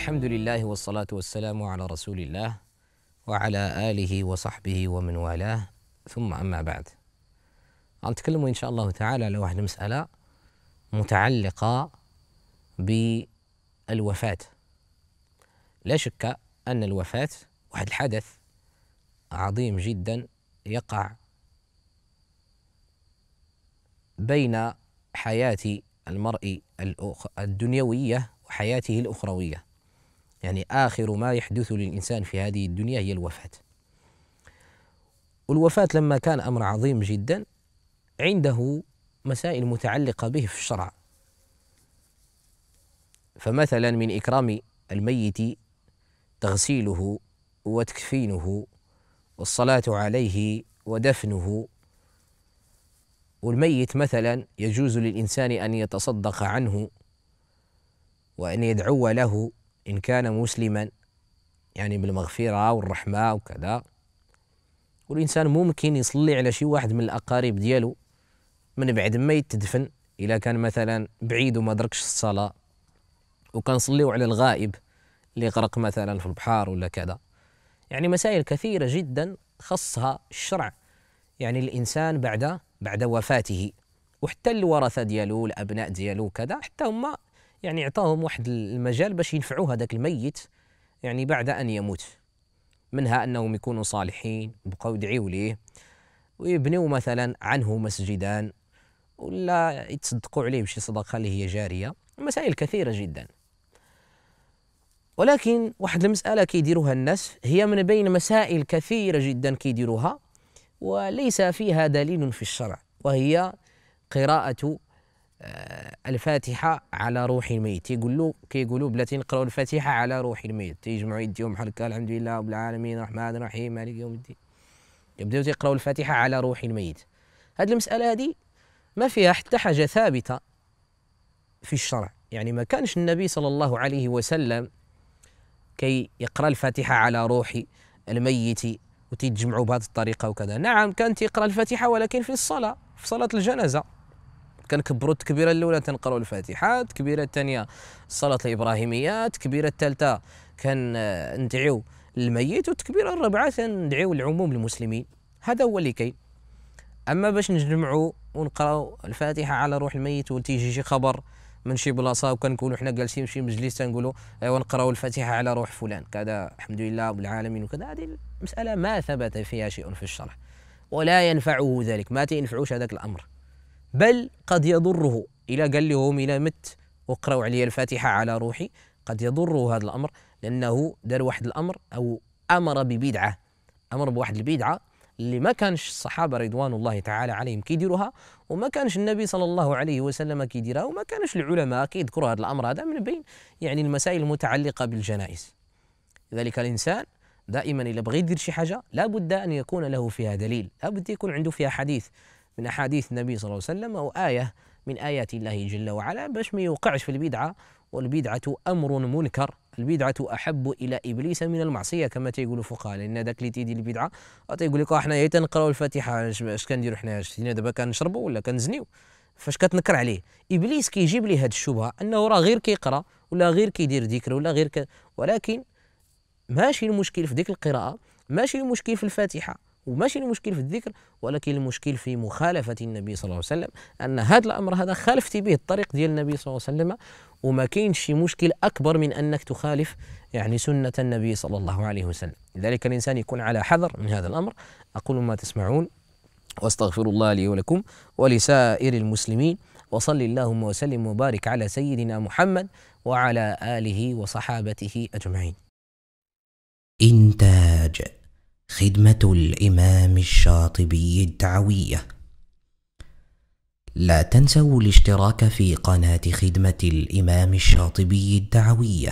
الحمد لله والصلاة والسلام على رسول الله وعلى آله وصحبه ومن والاه ثم أما بعد نتكلم إن شاء الله تعالى على واحد مسألة متعلقة بالوفاة لا شك أن الوفاة واحد الحدث عظيم جدا يقع بين حياة المرء الدنيوية وحياته الأخروية يعني آخر ما يحدث للإنسان في هذه الدنيا هي الوفاة والوفاة لما كان أمر عظيم جدا عنده مسائل متعلقة به في الشرع فمثلا من إكرام الميت تغسيله وتكفينه والصلاة عليه ودفنه والميت مثلا يجوز للإنسان أن يتصدق عنه وأن يدعو له إن كان مسلما يعني بالمغفرة والرحمة وكذا والإنسان ممكن يصلي على شي واحد من الأقارب ديالو من بعد ما يتدفن إلا كان مثلا بعيد وما دركش الصلاة وكنصليو على الغائب اللي غرق مثلا في البحار ولا كذا يعني مسائل كثيرة جدا خصها الشرع يعني الإنسان بعد بعد وفاته وحتى الورثة ديالو الأبناء ديالو كذا حتى هما يعني اعطاهم واحد المجال باش ينفعوا هذاك الميت يعني بعد ان يموت منها انهم يكونوا صالحين بقوا يدعيوا ليه ويبنيوا مثلا عنه مسجدان ولا يتصدقوا عليه بشي صدقه اللي هي جاريه مسائل كثيره جدا ولكن واحد المساله كيديروها الناس هي من بين مسائل كثيره جدا كيديروها وليس فيها دليل في الشرع وهي قراءه آه، الفاتحه على روح الميت تيقول له كيقولوا بلاتي نقراو الفاتحه على روح الميت تيجمعوا يديهم بحال هكا الحمد لله رب العالمين الرحمن الرحيم مالك يوم الدين يبداو تيقراو الفاتحه على روح الميت هذه المساله هذه ما فيها حتى حاجه ثابته في الشرع يعني ما كانش النبي صلى الله عليه وسلم كي يقرا الفاتحه على روح الميت وتتجمعوا بهذه الطريقه وكذا نعم كان تيقرا الفاتحه ولكن في الصلاه في صلاه الجنازه كنكبروا التكبيره الاولى تنقراو الفاتحات كبيره الثانيه الصلاه الابراهيميه كبيره الثالثه آه، ندعيو للميت والتكبيره الرابعه تندعيو لعموم المسلمين هذا هو اللي كاين اما باش نجمعوا ونقراو الفاتحه على روح الميت وتيجي شي خبر من شي بلاصه وكنكونوا حنا جالسين في شي مجلس تنقولوا ايوا آه، نقراو الفاتحه على روح فلان كذا الحمد لله رب العالمين وكذا هذه المساله ما ثبت فيها شيء في الشرع ولا ينفعه ذلك ما تنفعوش هذاك الامر بل قد يضره إلى قال لهم إلى مت واقرأوا علي الفاتحة على روحي قد يضره هذا الأمر لأنه دار واحد الأمر أو أمر ببدعة أمر بواحد البدعة اللي ما كانش الصحابه رضوان الله تعالى عليهم كيديروها وما كانش النبي صلى الله عليه وسلم كيديرها وما كانش العلماء كيذكروا هذا الامر هذا من بين يعني المسائل المتعلقه بالجنائز لذلك الانسان دائما الا بغى يدير شي حاجه لابد ان يكون له فيها دليل لابد يكون عنده فيها حديث من أحاديث النبي صلى الله عليه وسلم أو آية من آيات الله جل وعلا باش ما يوقعش في البدعة والبدعة أمر منكر البدعة أحب إلى إبليس من المعصية كما تيقولوا فقهاء لأن داك اللي تيدي البدعة تيقول لك احنا آه، يا تنقراو الفاتحة اش كنديروا حنا اش دابا كنشربوا ولا كنزنيو فاش كتنكر عليه إبليس كيجيب لي هاد الشبهة أنه راه غير كيقرأ ولا غير كيدير ذكر ولا غير ك... ولكن ماشي المشكل في ديك القراءة ماشي المشكل في الفاتحة وماشي المشكل في الذكر ولكن المشكل في مخالفة النبي صلى الله عليه وسلم أن هذا الأمر هذا خالفتي به الطريق ديال النبي صلى الله عليه وسلم وما كاينش شي مشكل أكبر من أنك تخالف يعني سنة النبي صلى الله عليه وسلم لذلك الإنسان يكون على حذر من هذا الأمر أقول ما تسمعون واستغفر الله لي ولكم ولسائر المسلمين وصلي اللهم وسلم وبارك على سيدنا محمد وعلى آله وصحابته أجمعين إنتاج خدمة الإمام الشاطبي الدعوية لا تنسوا الاشتراك في قناة خدمة الإمام الشاطبي الدعوية